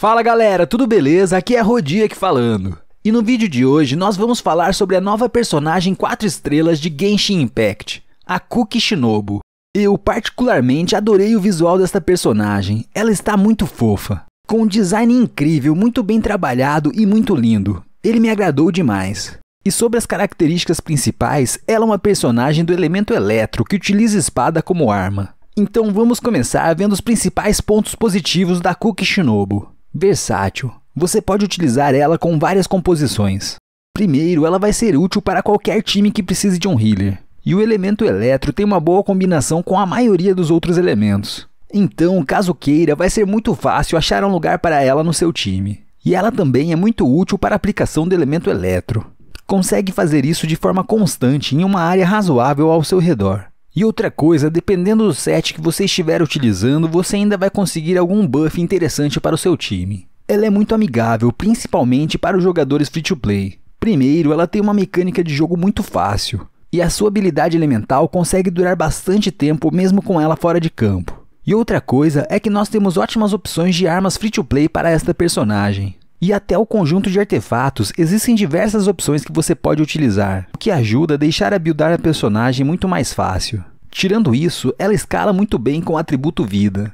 Fala galera, tudo beleza? Aqui é Rodiak falando. E no vídeo de hoje nós vamos falar sobre a nova personagem 4 estrelas de Genshin Impact, a Kuki Shinobu. Eu particularmente adorei o visual desta personagem, ela está muito fofa. Com um design incrível, muito bem trabalhado e muito lindo. Ele me agradou demais. E sobre as características principais, ela é uma personagem do elemento eletro que utiliza espada como arma. Então vamos começar vendo os principais pontos positivos da Kuki Shinobu. Versátil. Você pode utilizar ela com várias composições. Primeiro, ela vai ser útil para qualquer time que precise de um healer. E o elemento eletro tem uma boa combinação com a maioria dos outros elementos. Então, caso queira, vai ser muito fácil achar um lugar para ela no seu time. E ela também é muito útil para a aplicação do elemento eletro. Consegue fazer isso de forma constante em uma área razoável ao seu redor. E outra coisa, dependendo do set que você estiver utilizando, você ainda vai conseguir algum buff interessante para o seu time. Ela é muito amigável, principalmente para os jogadores free to play. Primeiro, ela tem uma mecânica de jogo muito fácil, e a sua habilidade elemental consegue durar bastante tempo mesmo com ela fora de campo. E outra coisa é que nós temos ótimas opções de armas free to play para esta personagem e até o conjunto de artefatos, existem diversas opções que você pode utilizar, o que ajuda a deixar a buildar a personagem muito mais fácil. Tirando isso, ela escala muito bem com o atributo vida,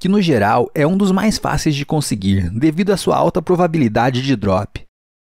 que no geral é um dos mais fáceis de conseguir, devido à sua alta probabilidade de drop.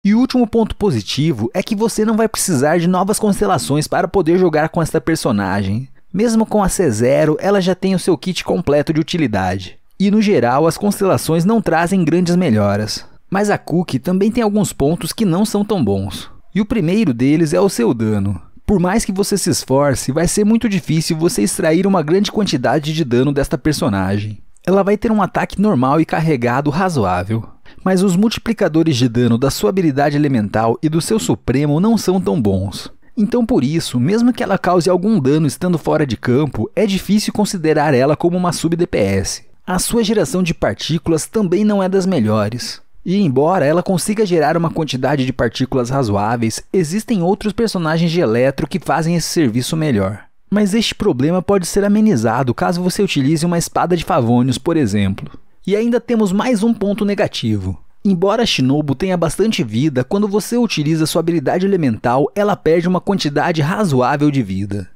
E o último ponto positivo é que você não vai precisar de novas constelações para poder jogar com esta personagem. Mesmo com a C0, ela já tem o seu kit completo de utilidade. E no geral, as constelações não trazem grandes melhoras. Mas a Cook também tem alguns pontos que não são tão bons. E o primeiro deles é o seu dano. Por mais que você se esforce, vai ser muito difícil você extrair uma grande quantidade de dano desta personagem. Ela vai ter um ataque normal e carregado razoável, mas os multiplicadores de dano da sua habilidade elemental e do seu supremo não são tão bons. Então por isso, mesmo que ela cause algum dano estando fora de campo, é difícil considerar ela como uma sub DPS. A sua geração de partículas também não é das melhores. E embora ela consiga gerar uma quantidade de partículas razoáveis, existem outros personagens de Eletro que fazem esse serviço melhor. Mas este problema pode ser amenizado caso você utilize uma espada de Favonius, por exemplo. E ainda temos mais um ponto negativo. Embora Shinobu tenha bastante vida, quando você utiliza sua habilidade elemental, ela perde uma quantidade razoável de vida.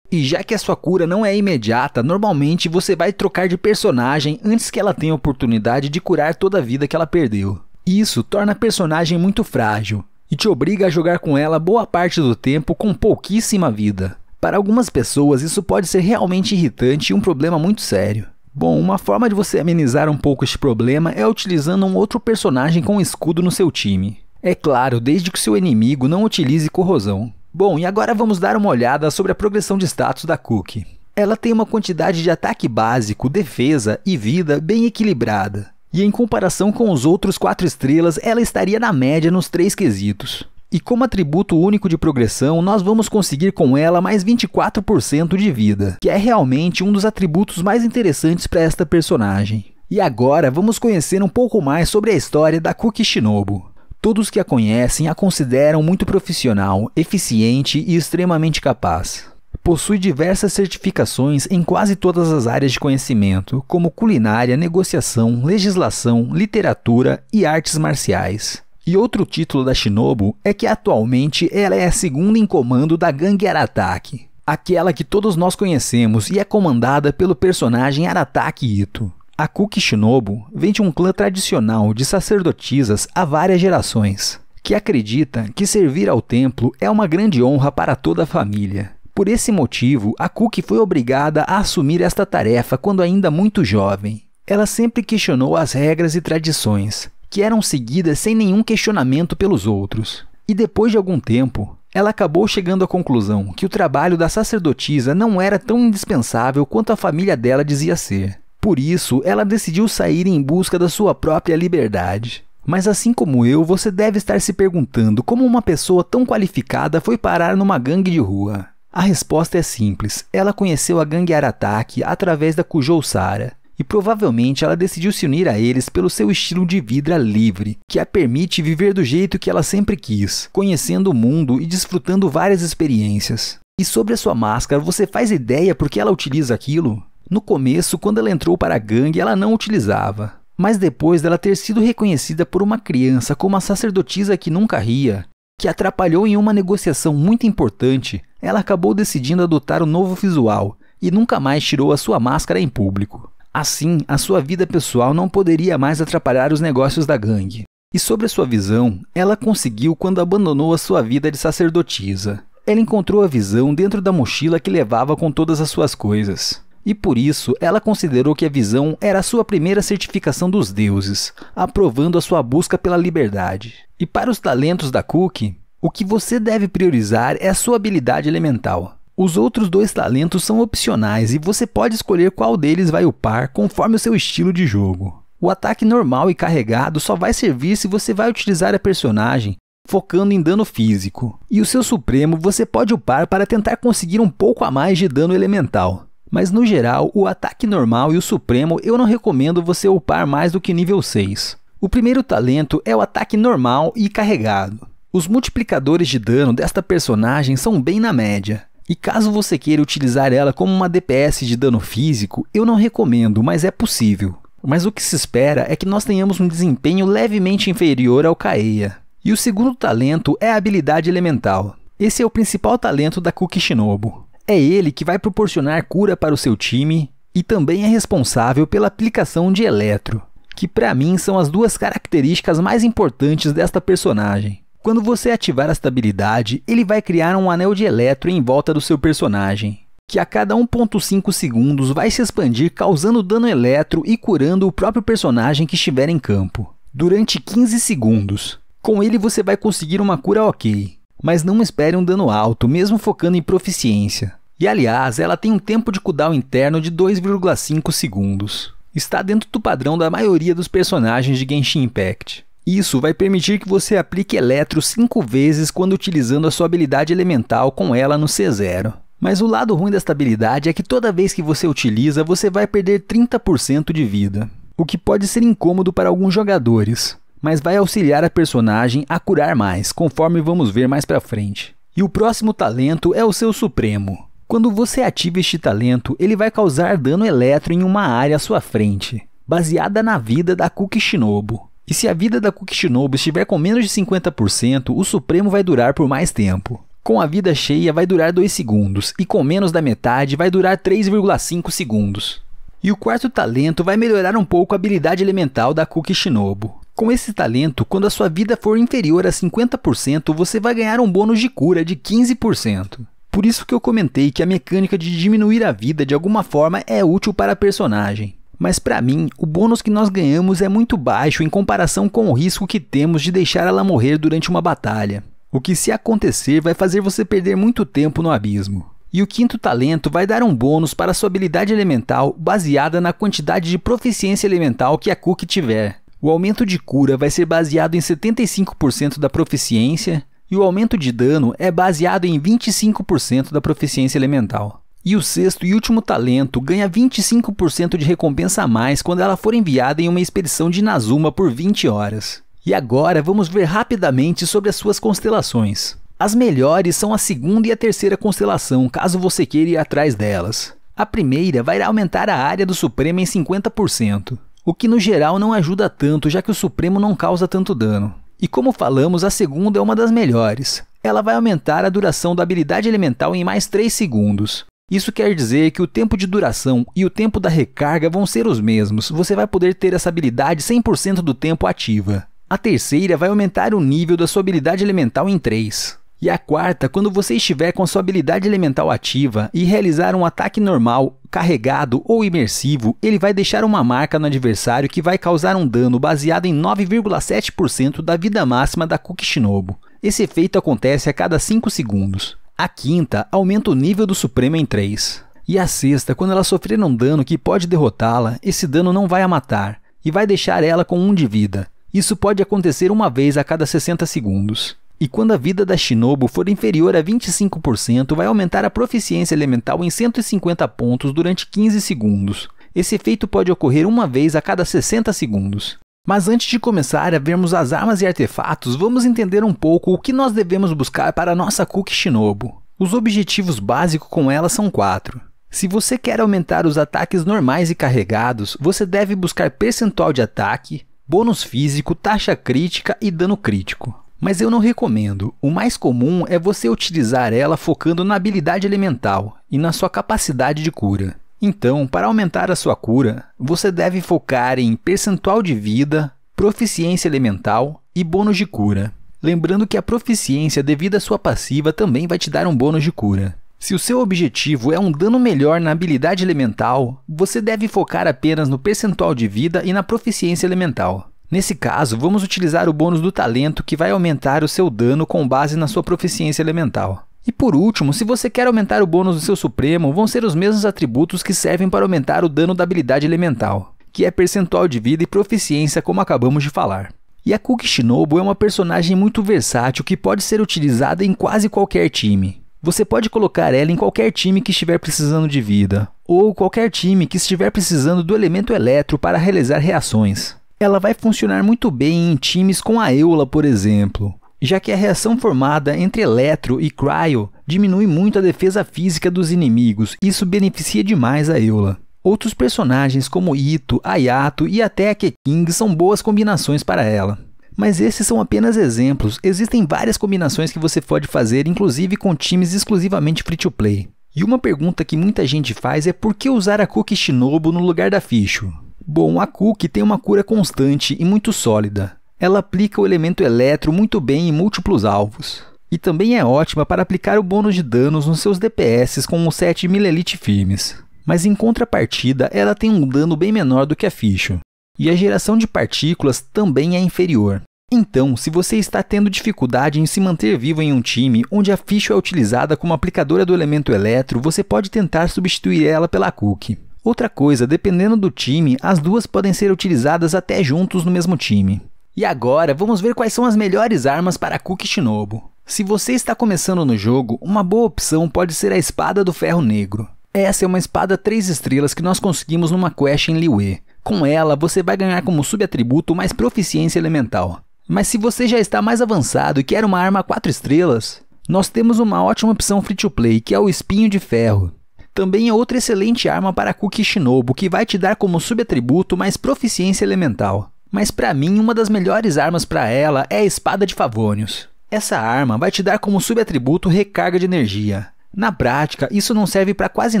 E já que a sua cura não é imediata, normalmente você vai trocar de personagem antes que ela tenha oportunidade de curar toda a vida que ela perdeu. Isso torna a personagem muito frágil e te obriga a jogar com ela boa parte do tempo com pouquíssima vida. Para algumas pessoas, isso pode ser realmente irritante e um problema muito sério. Bom, uma forma de você amenizar um pouco este problema é utilizando um outro personagem com escudo no seu time. É claro, desde que seu inimigo não utilize corrosão. Bom, e agora vamos dar uma olhada sobre a progressão de status da Cookie. Ela tem uma quantidade de ataque básico, defesa e vida bem equilibrada e em comparação com os outros quatro estrelas, ela estaria na média nos três quesitos. E como atributo único de progressão, nós vamos conseguir com ela mais 24% de vida, que é realmente um dos atributos mais interessantes para esta personagem. E agora vamos conhecer um pouco mais sobre a história da Kuki Shinobu. Todos que a conhecem a consideram muito profissional, eficiente e extremamente capaz. Possui diversas certificações em quase todas as áreas de conhecimento, como culinária, negociação, legislação, literatura e artes marciais. E outro título da Shinobu é que atualmente ela é a segunda em comando da gangue Arataki, aquela que todos nós conhecemos e é comandada pelo personagem Arataki Ito. A Kuki Shinobu vem de um clã tradicional de sacerdotisas há várias gerações, que acredita que servir ao templo é uma grande honra para toda a família por esse motivo, a Cook foi obrigada a assumir esta tarefa quando ainda muito jovem. Ela sempre questionou as regras e tradições, que eram seguidas sem nenhum questionamento pelos outros. E depois de algum tempo, ela acabou chegando à conclusão que o trabalho da sacerdotisa não era tão indispensável quanto a família dela dizia ser. Por isso, ela decidiu sair em busca da sua própria liberdade. Mas assim como eu, você deve estar se perguntando como uma pessoa tão qualificada foi parar numa gangue de rua. A resposta é simples. Ela conheceu a gangue Arataki através da Kujou Sara. E provavelmente ela decidiu se unir a eles pelo seu estilo de vida livre, que a permite viver do jeito que ela sempre quis, conhecendo o mundo e desfrutando várias experiências. E sobre a sua máscara, você faz ideia por que ela utiliza aquilo? No começo, quando ela entrou para a gangue, ela não utilizava. Mas depois dela ter sido reconhecida por uma criança como a sacerdotisa que nunca ria, que atrapalhou em uma negociação muito importante, ela acabou decidindo adotar o novo visual e nunca mais tirou a sua máscara em público. Assim, a sua vida pessoal não poderia mais atrapalhar os negócios da gangue. E sobre a sua visão, ela conseguiu quando abandonou a sua vida de sacerdotisa. Ela encontrou a visão dentro da mochila que levava com todas as suas coisas e por isso ela considerou que a visão era a sua primeira certificação dos deuses, aprovando a sua busca pela liberdade. E para os talentos da Cook, o que você deve priorizar é a sua habilidade elemental. Os outros dois talentos são opcionais e você pode escolher qual deles vai upar conforme o seu estilo de jogo. O ataque normal e carregado só vai servir se você vai utilizar a personagem focando em dano físico. E o seu supremo você pode upar para tentar conseguir um pouco a mais de dano elemental. Mas no geral, o ataque normal e o supremo eu não recomendo você upar mais do que nível 6. O primeiro talento é o ataque normal e carregado. Os multiplicadores de dano desta personagem são bem na média, e caso você queira utilizar ela como uma DPS de dano físico, eu não recomendo, mas é possível. Mas o que se espera é que nós tenhamos um desempenho levemente inferior ao Kaeya. E o segundo talento é a habilidade elemental. Esse é o principal talento da Kukishinobu. É ele que vai proporcionar cura para o seu time e também é responsável pela aplicação de Eletro, que para mim são as duas características mais importantes desta personagem. Quando você ativar esta habilidade, ele vai criar um anel de eletro em volta do seu personagem, que a cada 1.5 segundos vai se expandir causando dano eletro e curando o próprio personagem que estiver em campo, durante 15 segundos. Com ele você vai conseguir uma cura ok, mas não espere um dano alto, mesmo focando em proficiência. E aliás, ela tem um tempo de cooldown interno de 2,5 segundos. Está dentro do padrão da maioria dos personagens de Genshin Impact. Isso vai permitir que você aplique Eletro 5 vezes quando utilizando a sua habilidade elemental com ela no C0. Mas o lado ruim desta habilidade é que toda vez que você utiliza, você vai perder 30% de vida, o que pode ser incômodo para alguns jogadores, mas vai auxiliar a personagem a curar mais, conforme vamos ver mais pra frente. E o próximo talento é o seu Supremo. Quando você ativa este talento, ele vai causar dano eletro em uma área à sua frente, baseada na vida da Kuki Shinobu. E se a vida da Kukishinobu estiver com menos de 50%, o Supremo vai durar por mais tempo. Com a vida cheia vai durar 2 segundos, e com menos da metade vai durar 3,5 segundos. E o quarto talento vai melhorar um pouco a habilidade elemental da Kukishinobu. Com esse talento, quando a sua vida for inferior a 50%, você vai ganhar um bônus de cura de 15%. Por isso que eu comentei que a mecânica de diminuir a vida de alguma forma é útil para a personagem mas para mim o bônus que nós ganhamos é muito baixo em comparação com o risco que temos de deixar ela morrer durante uma batalha. O que, se acontecer, vai fazer você perder muito tempo no abismo. E o quinto talento vai dar um bônus para sua habilidade elemental baseada na quantidade de proficiência elemental que a Cook tiver. O aumento de cura vai ser baseado em 75% da proficiência, e o aumento de dano é baseado em 25% da proficiência elemental. E o sexto e último talento ganha 25% de recompensa a mais quando ela for enviada em uma expedição de Nazuma por 20 horas. E agora vamos ver rapidamente sobre as suas constelações. As melhores são a segunda e a terceira constelação, caso você queira ir atrás delas. A primeira vai aumentar a área do Supremo em 50%, o que no geral não ajuda tanto, já que o Supremo não causa tanto dano. E como falamos, a segunda é uma das melhores. Ela vai aumentar a duração da habilidade elemental em mais 3 segundos, isso quer dizer que o tempo de duração e o tempo da recarga vão ser os mesmos, você vai poder ter essa habilidade 100% do tempo ativa. A terceira vai aumentar o nível da sua habilidade elemental em 3. E a quarta, quando você estiver com sua habilidade elemental ativa e realizar um ataque normal, carregado ou imersivo, ele vai deixar uma marca no adversário que vai causar um dano baseado em 9,7% da vida máxima da Kukishinobu. Esse efeito acontece a cada 5 segundos. A quinta aumenta o nível do Supremo em 3. E a sexta, quando ela sofrer um dano que pode derrotá-la, esse dano não vai a matar e vai deixar ela com 1 um de vida. Isso pode acontecer uma vez a cada 60 segundos. E quando a vida da Shinobu for inferior a 25%, vai aumentar a proficiência elemental em 150 pontos durante 15 segundos. Esse efeito pode ocorrer uma vez a cada 60 segundos. Mas antes de começar a vermos as armas e artefatos, vamos entender um pouco o que nós devemos buscar para a nossa Cookie Shinobu. Os objetivos básicos com ela são quatro. Se você quer aumentar os ataques normais e carregados, você deve buscar percentual de ataque, bônus físico, taxa crítica e dano crítico. Mas eu não recomendo. O mais comum é você utilizar ela focando na habilidade elemental e na sua capacidade de cura. Então, para aumentar a sua cura, você deve focar em percentual de vida, proficiência elemental e bônus de cura. Lembrando que a proficiência devido à sua passiva também vai te dar um bônus de cura. Se o seu objetivo é um dano melhor na habilidade elemental, você deve focar apenas no percentual de vida e na proficiência elemental. Nesse caso, vamos utilizar o bônus do talento que vai aumentar o seu dano com base na sua proficiência elemental. E por último, se você quer aumentar o bônus do seu Supremo, vão ser os mesmos atributos que servem para aumentar o dano da habilidade elemental, que é percentual de vida e proficiência, como acabamos de falar. E a Kuki Shinobu é uma personagem muito versátil que pode ser utilizada em quase qualquer time. Você pode colocar ela em qualquer time que estiver precisando de vida, ou qualquer time que estiver precisando do elemento eletro para realizar reações. Ela vai funcionar muito bem em times com a Eula, por exemplo, já que a reação formada entre eletro e cryo diminui muito a defesa física dos inimigos, isso beneficia demais a Eula. Outros personagens como Ito, Ayato e até a Keking são boas combinações para ela. Mas esses são apenas exemplos, existem várias combinações que você pode fazer, inclusive com times exclusivamente free to play. E uma pergunta que muita gente faz é por que usar a Cookie Shinobu no lugar da Ficho? Bom, a Cookie tem uma cura constante e muito sólida ela aplica o elemento eletro muito bem em múltiplos alvos. E também é ótima para aplicar o bônus de danos nos seus DPS com os 7 Milelite firmes. Mas em contrapartida, ela tem um dano bem menor do que a ficha E a geração de partículas também é inferior. Então, se você está tendo dificuldade em se manter vivo em um time onde a ficha é utilizada como aplicadora do elemento eletro, você pode tentar substituir ela pela Cookie. Outra coisa, dependendo do time, as duas podem ser utilizadas até juntos no mesmo time. E agora vamos ver quais são as melhores armas para Kuki Shinobu. Se você está começando no jogo, uma boa opção pode ser a Espada do Ferro Negro. Essa é uma espada 3 estrelas que nós conseguimos numa quest em Liyue. Com ela, você vai ganhar como subatributo mais proficiência elemental. Mas se você já está mais avançado e quer uma arma 4 estrelas, nós temos uma ótima opção free to play, que é o Espinho de Ferro. Também é outra excelente arma para Kuki Shinobu, que vai te dar como subatributo mais proficiência elemental mas para mim uma das melhores armas para ela é a espada de Favonius. Essa arma vai te dar como subatributo recarga de energia. Na prática, isso não serve para quase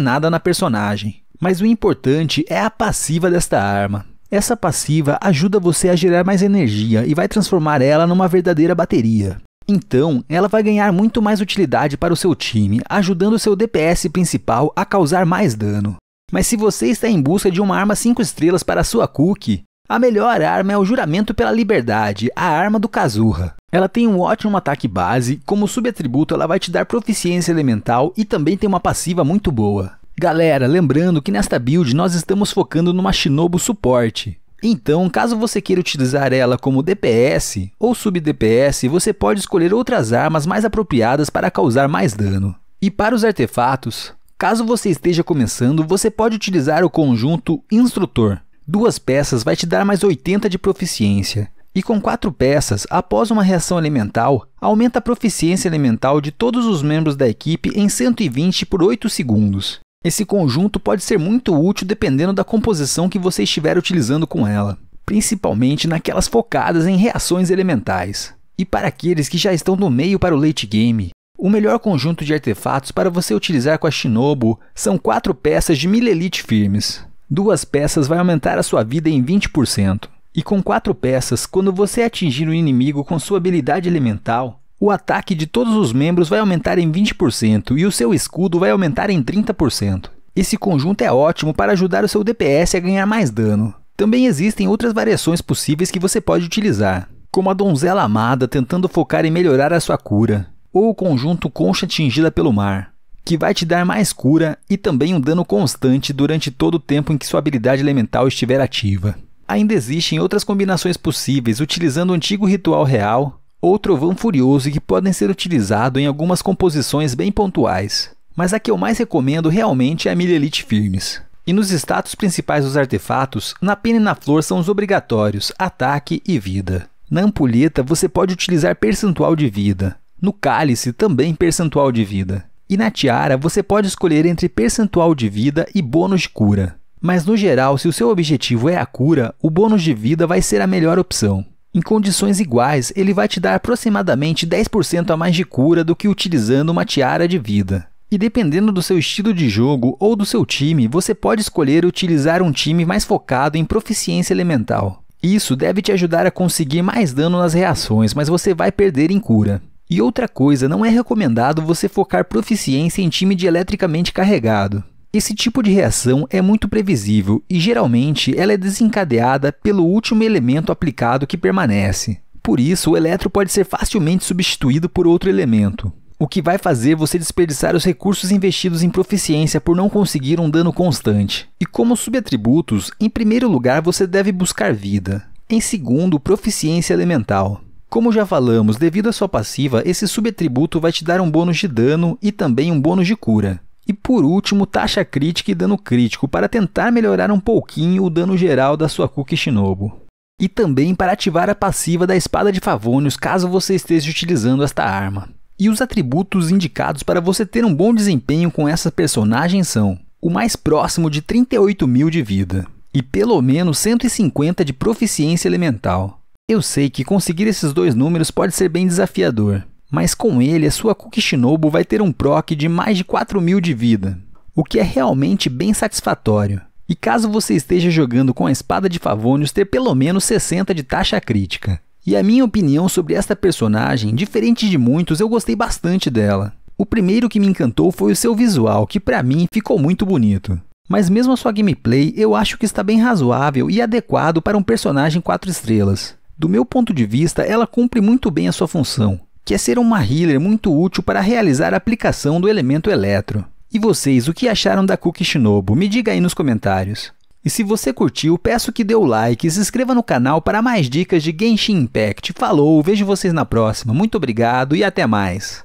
nada na personagem, mas o importante é a passiva desta arma. Essa passiva ajuda você a gerar mais energia e vai transformar ela numa verdadeira bateria. Então, ela vai ganhar muito mais utilidade para o seu time, ajudando seu DPS principal a causar mais dano. Mas se você está em busca de uma arma 5 estrelas para a sua cookie, a melhor arma é o Juramento pela Liberdade, a arma do Kazurra. Ela tem um ótimo ataque base, como subatributo ela vai te dar proficiência elemental e também tem uma passiva muito boa. Galera, lembrando que nesta build nós estamos focando numa Shinobu suporte. Então, caso você queira utilizar ela como DPS ou sub-DPS, você pode escolher outras armas mais apropriadas para causar mais dano. E para os artefatos, caso você esteja começando, você pode utilizar o conjunto Instrutor, Duas peças vai te dar mais 80 de proficiência. E com quatro peças, após uma reação elemental, aumenta a proficiência elemental de todos os membros da equipe em 120 por 8 segundos. Esse conjunto pode ser muito útil dependendo da composição que você estiver utilizando com ela, principalmente naquelas focadas em reações elementais. E para aqueles que já estão do meio para o late game, o melhor conjunto de artefatos para você utilizar com a Shinobu são quatro peças de milelite firmes. Duas peças vai aumentar a sua vida em 20%. E com quatro peças, quando você atingir um inimigo com sua habilidade elemental, o ataque de todos os membros vai aumentar em 20% e o seu escudo vai aumentar em 30%. Esse conjunto é ótimo para ajudar o seu DPS a ganhar mais dano. Também existem outras variações possíveis que você pode utilizar, como a donzela amada tentando focar em melhorar a sua cura, ou o conjunto concha atingida pelo mar que vai te dar mais cura e também um dano constante durante todo o tempo em que sua habilidade elemental estiver ativa. Ainda existem outras combinações possíveis utilizando o antigo ritual real ou trovão furioso que podem ser utilizados em algumas composições bem pontuais, mas a que eu mais recomendo realmente é a milha elite firmes. E nos status principais dos artefatos, na pena e na flor são os obrigatórios, ataque e vida. Na ampulheta você pode utilizar percentual de vida, no cálice também percentual de vida. E na tiara você pode escolher entre percentual de vida e bônus de cura. Mas no geral, se o seu objetivo é a cura, o bônus de vida vai ser a melhor opção. Em condições iguais, ele vai te dar aproximadamente 10% a mais de cura do que utilizando uma tiara de vida. E dependendo do seu estilo de jogo ou do seu time, você pode escolher utilizar um time mais focado em proficiência elemental. Isso deve te ajudar a conseguir mais dano nas reações, mas você vai perder em cura. E outra coisa, não é recomendado você focar proficiência em time de eletricamente carregado. Esse tipo de reação é muito previsível e geralmente ela é desencadeada pelo último elemento aplicado que permanece. Por isso, o eletro pode ser facilmente substituído por outro elemento, o que vai fazer você desperdiçar os recursos investidos em proficiência por não conseguir um dano constante. E como subatributos, em primeiro lugar você deve buscar vida, em segundo, proficiência elemental, como já falamos, devido à sua passiva, esse subatributo vai te dar um bônus de dano e também um bônus de cura. E por último, taxa crítica e dano crítico para tentar melhorar um pouquinho o dano geral da sua Kuki Shinobu. E também para ativar a passiva da Espada de Favônios caso você esteja utilizando esta arma. E os atributos indicados para você ter um bom desempenho com essa personagem são o mais próximo de 38 mil de vida e pelo menos 150 de proficiência elemental, eu sei que conseguir esses dois números pode ser bem desafiador, mas com ele a sua Kukishinobu vai ter um proc de mais de 4 mil de vida, o que é realmente bem satisfatório. E caso você esteja jogando com a espada de Favonius, ter pelo menos 60 de taxa crítica. E a minha opinião sobre esta personagem, diferente de muitos, eu gostei bastante dela. O primeiro que me encantou foi o seu visual, que para mim ficou muito bonito. Mas mesmo a sua gameplay, eu acho que está bem razoável e adequado para um personagem 4 estrelas. Do meu ponto de vista, ela cumpre muito bem a sua função, que é ser uma healer muito útil para realizar a aplicação do elemento eletro. E vocês, o que acharam da Cookie Shinobu? Me diga aí nos comentários. E se você curtiu, peço que dê o like e se inscreva no canal para mais dicas de Genshin Impact. Falou, vejo vocês na próxima. Muito obrigado e até mais.